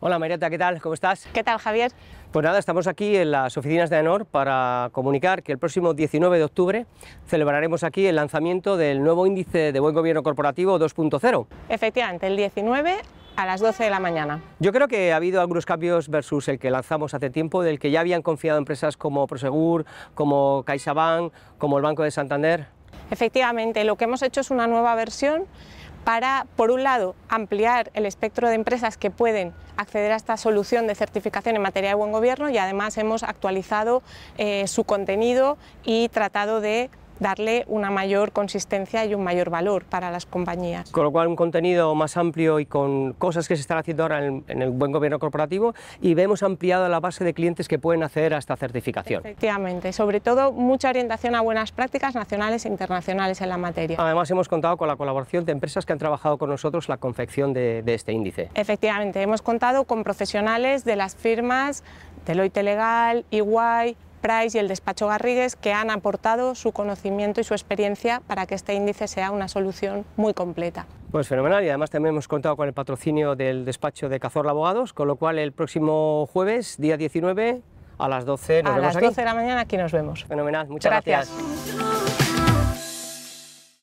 Hola Marieta, ¿qué tal? ¿Cómo estás? ¿Qué tal, Javier? Pues nada, estamos aquí en las oficinas de ANOR para comunicar que el próximo 19 de octubre celebraremos aquí el lanzamiento del nuevo índice de buen gobierno corporativo 2.0. Efectivamente, el 19 a las 12 de la mañana. Yo creo que ha habido algunos cambios versus el que lanzamos hace tiempo, del que ya habían confiado empresas como Prosegur, como CaixaBank, como el Banco de Santander. Efectivamente, lo que hemos hecho es una nueva versión para, por un lado, ampliar el espectro de empresas que pueden acceder a esta solución de certificación en materia de buen gobierno y además hemos actualizado eh, su contenido y tratado de darle una mayor consistencia y un mayor valor para las compañías. Con lo cual, un contenido más amplio y con cosas que se están haciendo ahora en, el buen gobierno corporativo y vemos ampliado la base de clientes que pueden acceder a esta certificación. Efectivamente, sobre todo mucha orientación a buenas prácticas nacionales e internacionales en la materia. Además, hemos contado con la colaboración de empresas que han trabajado con nosotros la confección de, este índice. Efectivamente, hemos contado con profesionales de las firmas Deloitte Legal, EY, Price y el despacho Garrigues, que han aportado su conocimiento y su experiencia para que este índice sea una solución muy completa. Pues fenomenal y además también hemos contado con el patrocinio del despacho de Cazorla Abogados, con lo cual el próximo jueves, día 19, a las 12 a las 12 de la mañana aquí nos vemos. Fenomenal, muchas gracias.